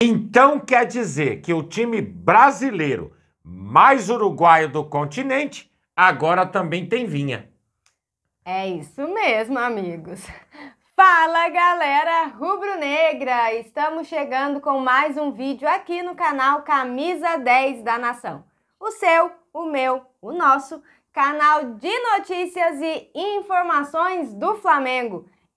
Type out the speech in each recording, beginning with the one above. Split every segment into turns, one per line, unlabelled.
Então quer dizer que o time brasileiro mais uruguaio do continente agora também tem vinha.
É isso mesmo, amigos. Fala galera rubro-negra! Estamos chegando com mais um vídeo aqui no canal Camisa 10 da Nação. O seu, o meu, o nosso canal de notícias e informações do Flamengo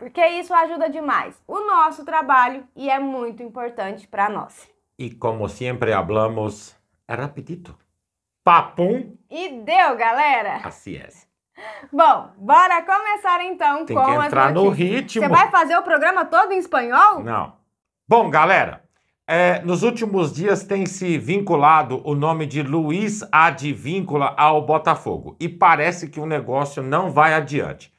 porque isso ajuda demais o nosso trabalho e é muito importante para nós.
E como sempre hablamos, é rapidito. Papum!
E deu, galera! Assim é. Bom, bora começar então Tem com que entrar no ritmo. Você vai fazer o programa todo em espanhol?
Não. Bom, galera, é, nos últimos dias tem se vinculado o nome de Luiz Advíncula ao Botafogo e parece que o negócio não vai adiante.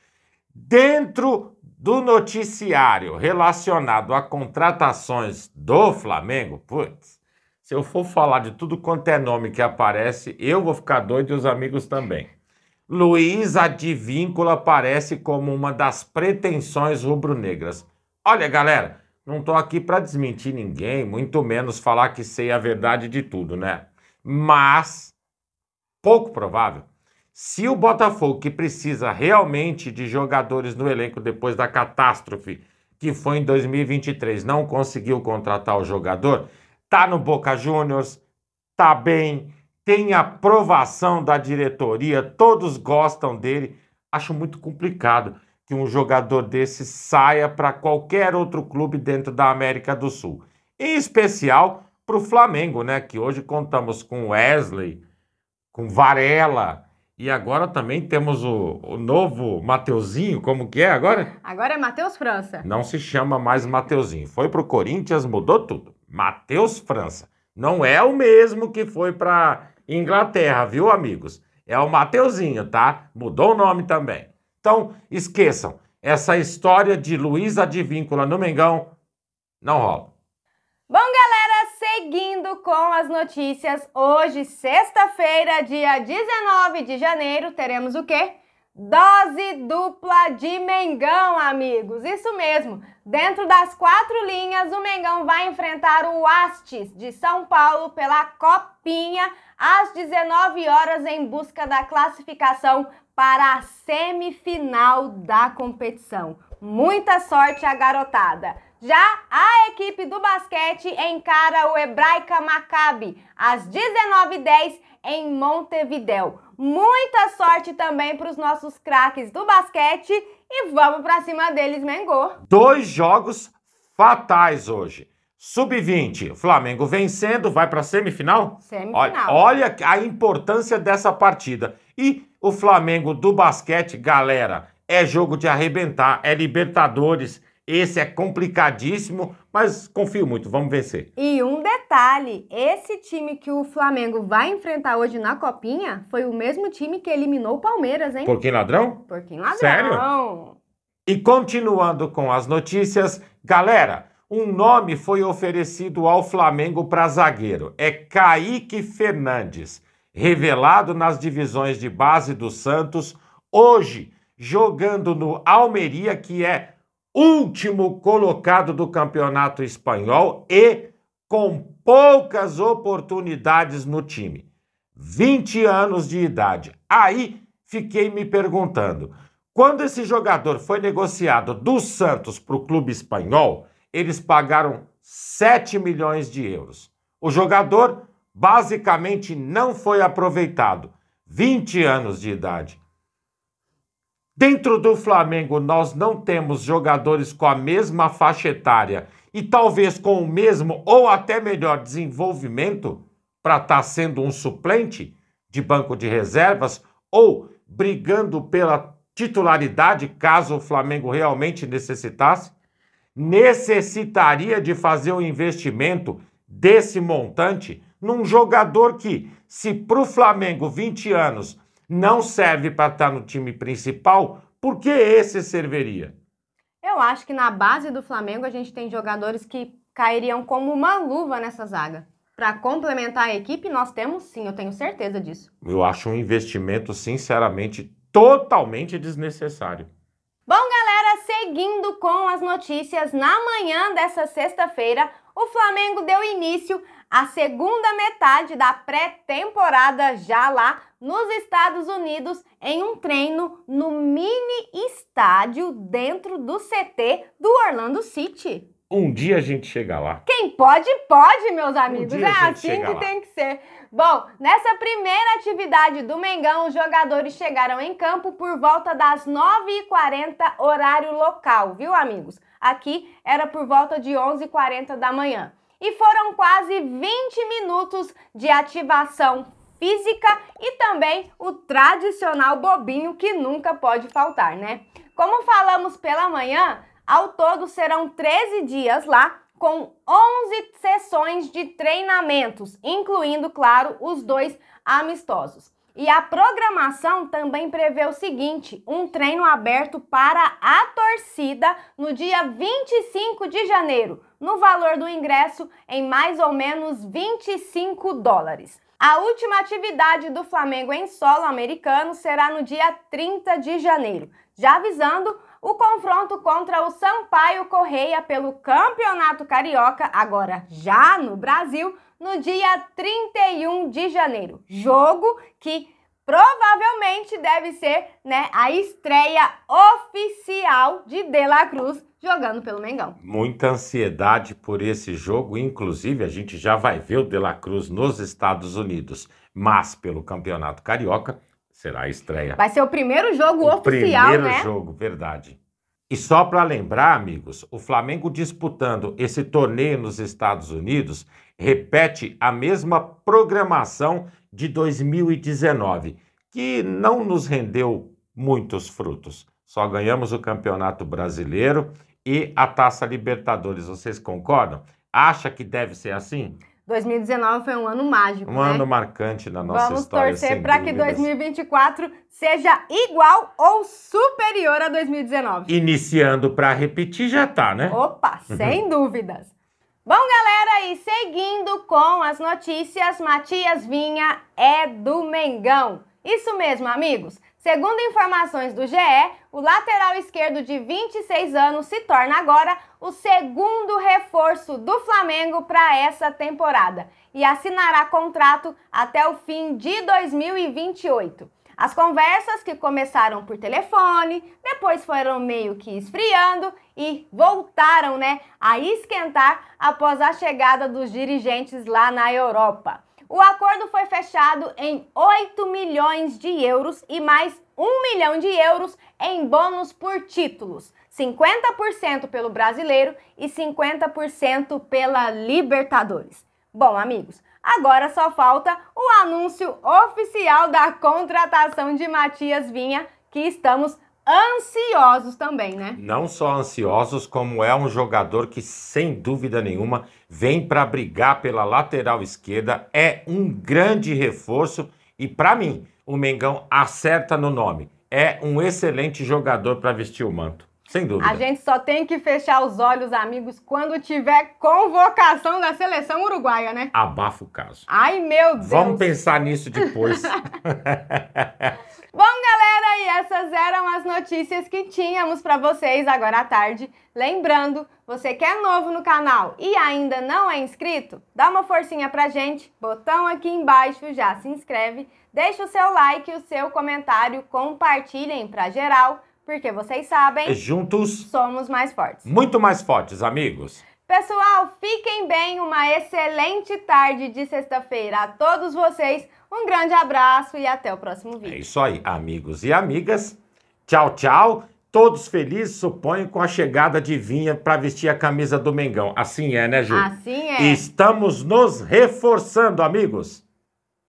Dentro do noticiário relacionado a contratações do Flamengo, putz, se eu for falar de tudo quanto é nome que aparece, eu vou ficar doido e os amigos também. Luiz Advíncula aparece como uma das pretensões rubro-negras. Olha, galera, não estou aqui para desmentir ninguém, muito menos falar que sei a verdade de tudo, né? Mas pouco provável se o Botafogo, que precisa realmente de jogadores no elenco depois da catástrofe que foi em 2023, não conseguiu contratar o jogador, tá no Boca Juniors, tá bem, tem aprovação da diretoria, todos gostam dele. Acho muito complicado que um jogador desse saia para qualquer outro clube dentro da América do Sul. Em especial para o Flamengo, né? Que hoje contamos com Wesley, com Varela e agora também temos o, o novo Mateuzinho, como que é agora?
Agora é Matheus França. Não
se chama mais Mateuzinho. Foi pro Corinthians, mudou tudo. Matheus França. Não é o mesmo que foi pra Inglaterra, viu, amigos? É o Mateuzinho, tá? Mudou o nome também. Então, esqueçam. Essa história de de Víncula no Mengão não rola.
Bom, galera, seguindo com as notícias, hoje, sexta-feira, dia 19 de janeiro, teremos o quê? Dose dupla de Mengão, amigos. Isso mesmo. Dentro das quatro linhas, o Mengão vai enfrentar o Astes de São Paulo pela Copinha às 19 horas em busca da classificação para a semifinal da competição. Muita sorte à garotada. Já a equipe do basquete encara o Hebraica Maccabi às 19h10 em Montevidéu. Muita sorte também para os nossos craques do basquete e vamos para cima deles, Mengô.
Dois jogos fatais hoje. Sub-20, Flamengo vencendo, vai para semifinal?
Semifinal. Olha,
olha, a importância dessa partida. E o Flamengo do basquete, galera, é jogo de arrebentar, é Libertadores, esse é complicadíssimo, mas confio muito, vamos vencer.
E um detalhe: esse time que o Flamengo vai enfrentar hoje na Copinha foi o mesmo time que eliminou o Palmeiras, hein? Porquinho ladrão? Porquinho ladrão. Sério?
E continuando com as notícias, galera, um nome foi oferecido ao Flamengo para zagueiro. É Kaique Fernandes, revelado nas divisões de base do Santos, hoje jogando no Almeria, que é último colocado do campeonato espanhol e com poucas oportunidades no time. 20 anos de idade. Aí fiquei me perguntando: quando esse jogador foi negociado do Santos para o clube espanhol, eles pagaram 7 milhões de euros. O jogador basicamente não foi aproveitado, 20 anos de idade. Dentro do Flamengo, nós não temos jogadores com a mesma faixa etária e talvez com o mesmo ou até melhor desenvolvimento para estar tá sendo um suplente de banco de reservas ou brigando pela titularidade caso o Flamengo realmente necessitasse? Necessitaria de fazer um investimento desse montante num jogador que, se para o Flamengo 20 anos não serve para estar tá no time principal, por que esse serviria?
Eu acho que na base do Flamengo a gente tem jogadores que cairiam como uma luva nessa zaga. Para complementar a equipe, nós temos sim, eu tenho certeza disso.
Eu acho um investimento, sinceramente, totalmente desnecessário.
Bom, galera, seguindo com as notícias, na manhã dessa sexta-feira, o Flamengo deu início a segunda metade da pré-temporada já lá nos Estados Unidos em um treino no mini estádio dentro do CT do Orlando City.
Um dia a gente chega lá.
Quem pode, pode, meus amigos. Um é assim que lá. tem que ser. Bom, nessa primeira atividade do Mengão, os jogadores chegaram em campo por volta das 9h40, horário local, viu, amigos? Aqui era por volta de 11h40 da manhã e foram quase 20 minutos de ativação física e também o tradicional bobinho que nunca pode faltar, né? Como falamos pela manhã, ao todo serão 13 dias lá com 11 sessões de treinamentos, incluindo, claro, os dois amistosos. E a programação também prevê o seguinte: um treino aberto para a torcida no dia 25 de janeiro, no valor do ingresso em mais ou menos 25 dólares. A última atividade do Flamengo em solo americano será no dia 30 de janeiro, já avisando o confronto contra o Sampaio Correia pelo Campeonato Carioca, agora já no Brasil, no dia 31 de janeiro. Jogo que provavelmente deve ser né, a estreia oficial de De La Cruz jogando pelo Mengão.
Muita ansiedade por esse jogo, inclusive a gente já vai ver o De La Cruz nos Estados Unidos, mas pelo Campeonato Carioca Será a estreia. Vai
ser o primeiro jogo o oficial, primeiro né? jogo,
verdade. E só para lembrar, amigos, o Flamengo disputando esse torneio nos Estados Unidos repete a mesma programação de 2019, que não nos rendeu muitos frutos. Só ganhamos o Campeonato Brasileiro e a Taça Libertadores. Vocês concordam? Acha que deve ser assim?
2019 foi um ano mágico. Um né? ano
marcante na nossa Vamos história. Vamos torcer para que
2024 seja igual ou superior a 2019.
Iniciando para repetir já tá, né?
Opa, uhum. sem dúvidas. Bom, galera, e seguindo com as notícias, Matias Vinha é do Mengão. Isso mesmo, amigos. Segundo informações do GE, o lateral esquerdo de 26 anos se torna agora o segundo reforço do Flamengo para essa temporada e assinará contrato até o fim de 2028. As conversas que começaram por telefone, depois foram meio que esfriando e voltaram, né, a esquentar após a chegada dos dirigentes lá na Europa. O acordo foi fechado em 8 milhões de euros e mais 1 milhão de euros em bônus por títulos. 50% pelo brasileiro e 50% pela Libertadores. Bom, amigos, agora só falta o anúncio oficial da contratação de Matias Vinha, que estamos ansiosos também, né?
Não só ansiosos, como é um jogador que, sem dúvida nenhuma, vem para brigar pela lateral esquerda. É um grande reforço e, para mim, o Mengão acerta no nome. É um excelente jogador para vestir o manto. Sem dúvida. A
gente só tem que fechar os olhos, amigos, quando tiver convocação da seleção uruguaia, né?
Abafa o caso.
Ai, meu Deus. Vamos
pensar nisso depois.
Bom, galera, e essas eram as notícias que tínhamos para vocês agora à tarde. Lembrando, você que é novo no canal e ainda não é inscrito, dá uma forcinha pra gente, botão aqui embaixo, já se inscreve, deixa o seu like, o seu comentário, compartilhem pra geral. Porque vocês sabem. É juntos. Somos mais fortes.
Muito mais fortes, amigos.
Pessoal, fiquem bem. Uma excelente tarde de sexta-feira a todos vocês. Um grande abraço e até o próximo vídeo. É
isso aí, amigos e amigas. Tchau, tchau. Todos felizes, suponho, com a chegada de Vinha para vestir a camisa do Mengão. Assim é, né, Ju?
Assim é.
Estamos nos reforçando, amigos.